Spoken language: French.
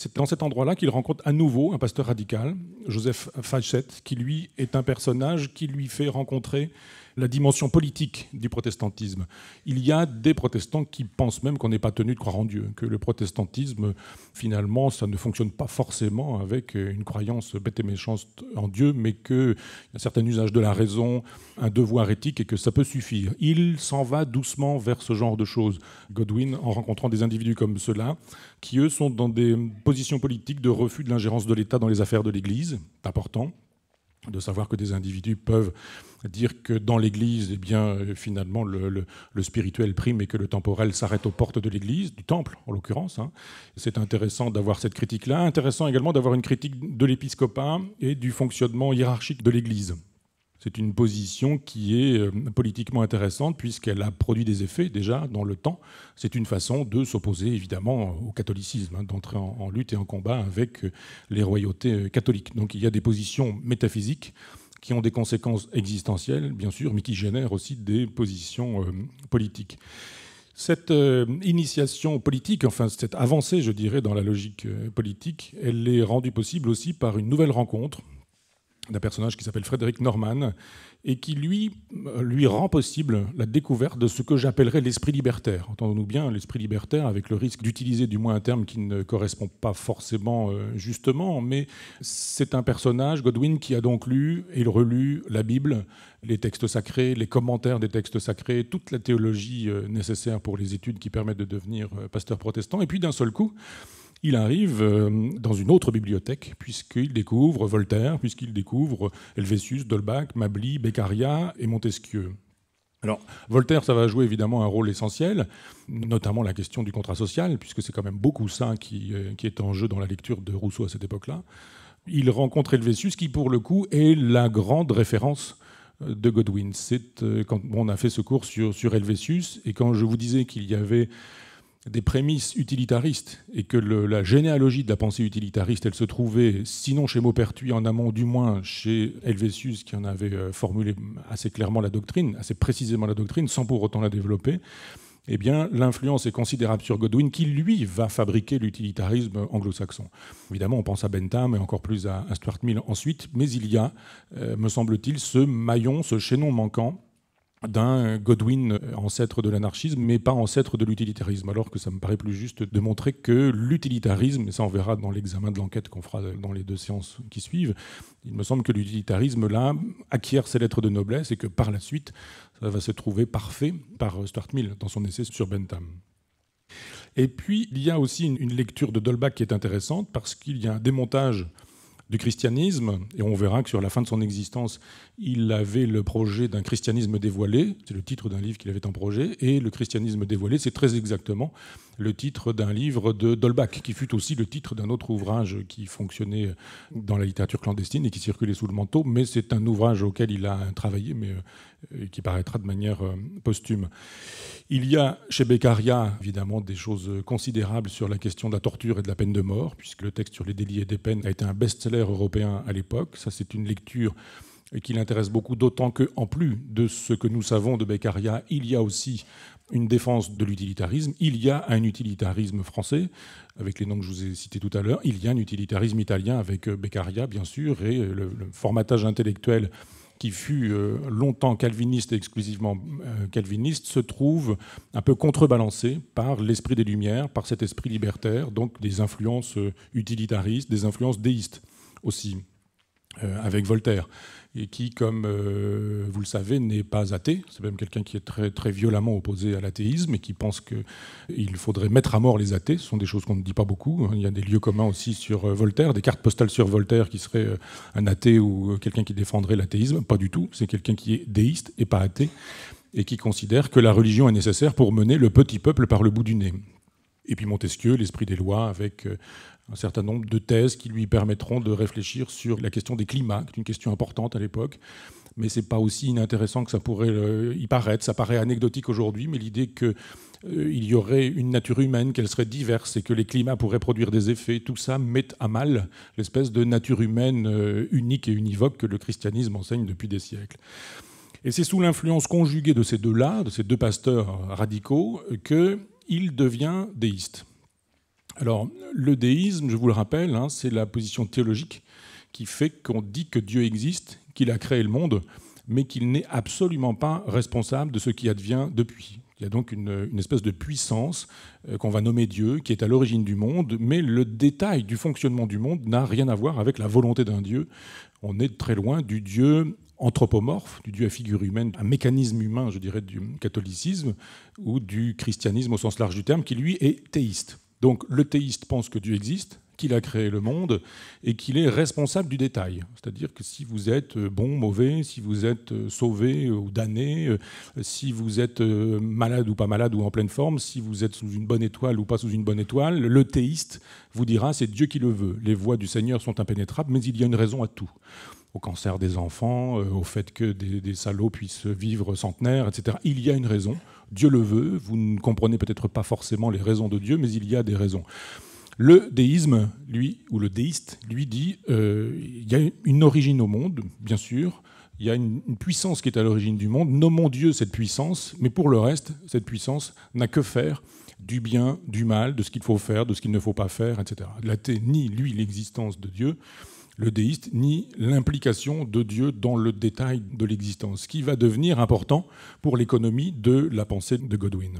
C'est dans cet endroit-là qu'il rencontre à nouveau un pasteur radical, Joseph Fachette, qui lui est un personnage qui lui fait rencontrer la dimension politique du protestantisme. Il y a des protestants qui pensent même qu'on n'est pas tenu de croire en Dieu, que le protestantisme, finalement, ça ne fonctionne pas forcément avec euh, une croyance bête et méchante en Dieu, mais qu'il y a un certain usage de la raison, un devoir éthique, et que ça peut suffire. Il s'en va doucement vers ce genre de choses, Godwin, en rencontrant des individus comme ceux-là, qui, eux, sont dans des positions politiques de refus de l'ingérence de l'État dans les affaires de l'Église, important de savoir que des individus peuvent dire que dans l'Église, eh bien, euh, finalement, le, spirituel prime et que le temporel s'arrête aux portes de l'Église, du temple en l'occurrence. Hein. C'est intéressant d'avoir cette critique-là. Intéressant également d'avoir une critique de l'épiscopat et du fonctionnement hiérarchique de l'Église. C'est une position qui est euh, politiquement intéressante puisqu'elle a produit des effets déjà dans le temps. C'est une façon de s'opposer évidemment au catholicisme, hein, d'entrer en, lutte et en combat avec euh, les royautés euh, catholiques. Donc il y a des positions métaphysiques qui ont des conséquences existentielles, bien sûr, mais qui génèrent aussi des positions politiques. Cette initiation politique, enfin cette avancée, je dirais, dans la logique politique, elle est rendue possible aussi par une nouvelle rencontre d'un personnage qui s'appelle Frédéric Norman et qui lui, lui rend possible la découverte de ce que j'appellerais l'esprit libertaire. Entendons-nous bien, l'esprit libertaire avec le risque d'utiliser du moins un terme qui ne correspond pas forcément euh, justement, mais c'est un personnage, Godwin, qui a donc lu et relu la Bible, les textes sacrés, les commentaires des textes sacrés, toute la théologie euh, nécessaire pour les études qui permettent de devenir euh, pasteur protestant, et puis d'un seul coup, il arrive euh, dans une autre bibliothèque, puisqu'il découvre Voltaire, puisqu'il découvre Helvétius, Dolbach, Mably, Beccaria et Montesquieu. Alors, Voltaire, ça va jouer évidemment un rôle essentiel, notamment la question du contrat social, puisque c'est quand même beaucoup ça qui, euh, est en jeu dans la lecture de Rousseau à cette époque-là. Il rencontre Helvétius, qui pour le coup est la grande référence euh, de Godwin. C'est quand on a fait ce cours sur, sur Helvétius, et quand je vous disais qu'il y avait des prémices utilitaristes et que la généalogie de la pensée utilitariste, elle se trouvait, sinon chez Maupertuis en amont, du moins chez Helvétius qui en avait euh, formulé assez clairement la doctrine, assez précisément la doctrine, sans pour autant la développer, eh bien, l'influence est considérable sur Godwin, qui lui va fabriquer l'utilitarisme anglo-saxon. Évidemment, on pense à Bentham et encore plus à Stuart Mill ensuite, mais il y a, euh, me semble-t-il, ce maillon, ce chaînon manquant d'un Godwin ancêtre de l'anarchisme, mais pas ancêtre de l'utilitarisme, alors que ça me paraît plus juste de montrer que l'utilitarisme, et ça on verra dans l'examen de l'enquête qu'on fera dans les deux séances qui suivent, il me semble que l'utilitarisme, là, acquiert ses lettres de noblesse et que par la suite, ça va se trouver parfait par Stuart Mill dans son essai sur Bentham. Et puis, il y a aussi une lecture de Dolbach qui est intéressante parce qu'il y a un démontage du christianisme, et on verra que sur la fin de son existence, il avait le projet d'un christianisme dévoilé, c'est le titre d'un livre qu'il avait en projet, et le christianisme dévoilé, c'est très exactement le titre d'un livre de Dolbach, qui fut aussi le titre d'un autre ouvrage qui fonctionnait dans la littérature clandestine et qui circulait sous le manteau, mais c'est un ouvrage auquel il a travaillé, mais euh, qui paraîtra de manière euh, posthume. Il y a chez Beccaria, évidemment, des choses considérables sur la question de la torture et de la peine de mort, puisque le texte sur les délits et des peines a été un best-seller européen à l'époque. Ça, c'est une lecture qui l'intéresse beaucoup, d'autant que, en plus de ce que nous savons de Beccaria, il y a aussi une défense de l'utilitarisme, il y a un utilitarisme français, avec les noms que je vous ai cités tout à l'heure, il y a un utilitarisme italien avec euh, Beccaria, bien sûr, et euh, le, le formatage intellectuel qui fut euh, longtemps calviniste et exclusivement calviniste, se trouve un peu contrebalancé par l'esprit des Lumières, par cet esprit libertaire, donc des influences utilitaristes, des influences déistes aussi, euh, avec Voltaire, et qui, comme euh, vous le savez, n'est pas athée. C'est même quelqu'un qui est très, très violemment opposé à l'athéisme et qui pense qu'il faudrait mettre à mort les athées. Ce sont des choses qu'on ne dit pas beaucoup. Hein. Il y a des lieux communs aussi sur euh, Voltaire, des cartes postales sur Voltaire qui seraient un athée ou quelqu'un qui défendrait l'athéisme. Pas du tout. C'est quelqu'un qui est déiste et pas athée et qui considère que la religion est nécessaire pour mener le petit peuple par le bout du nez. Et puis Montesquieu, l'esprit des lois, avec euh, un certain nombre de thèses qui lui permettront de réfléchir sur la question des climats, qui est une question importante à l'époque. Mais c'est pas aussi inintéressant que ça pourrait euh, y paraître. Ça paraît anecdotique aujourd'hui, mais l'idée qu'il euh, y aurait une nature humaine, qu'elle serait diverse et que les climats pourraient produire des effets. Tout ça met à mal l'espèce de nature humaine unique et univoque que le christianisme enseigne depuis des siècles. Et c'est sous l'influence conjuguée de ces deux-là, de ces deux pasteurs radicaux, que il devient déiste. Alors, le déisme, je vous le rappelle, hein, c'est la position théologique qui fait qu'on dit que Dieu existe, qu'il a créé le monde, mais qu'il n'est absolument pas responsable de ce qui advient depuis. Il y a donc une, espèce de puissance euh, qu'on va nommer Dieu, qui est à l'origine du monde, mais le détail du fonctionnement du monde n'a rien à voir avec la volonté d'un Dieu. On est très loin du Dieu anthropomorphe, du Dieu à figure humaine, un mécanisme humain, je dirais, du catholicisme ou du christianisme au sens large du terme, qui lui est théiste. Donc le théiste pense que Dieu existe, qu'il a créé le monde et qu'il est responsable du détail. C'est-à-dire que si vous êtes euh, bon, mauvais, si vous êtes euh, sauvé euh, ou damné, si vous êtes malade ou pas malade ou en pleine forme, si vous êtes sous une bonne étoile ou pas sous une bonne étoile, le théiste vous dira c'est Dieu qui le veut. Les voies du Seigneur sont impénétrables, mais il y a une raison à tout au cancer des enfants, euh, au fait que des, salauds puissent vivre centenaires, etc. Il y a une raison. Dieu le veut. Vous ne comprenez peut-être pas forcément les raisons de Dieu, mais il y a des raisons. Le déisme, lui, ou le déiste, lui dit euh, il y a une origine au monde, bien sûr. Il y a une, puissance qui est à l'origine du monde. Nommons Dieu cette puissance, mais pour le reste, cette puissance n'a que faire du bien, du mal, de ce qu'il faut faire, de ce qu'il ne faut pas faire, etc. L'athée nie, lui, l'existence de Dieu le déiste ni l'implication de Dieu dans le détail de l'existence, ce qui va devenir important pour l'économie de la pensée de Godwin.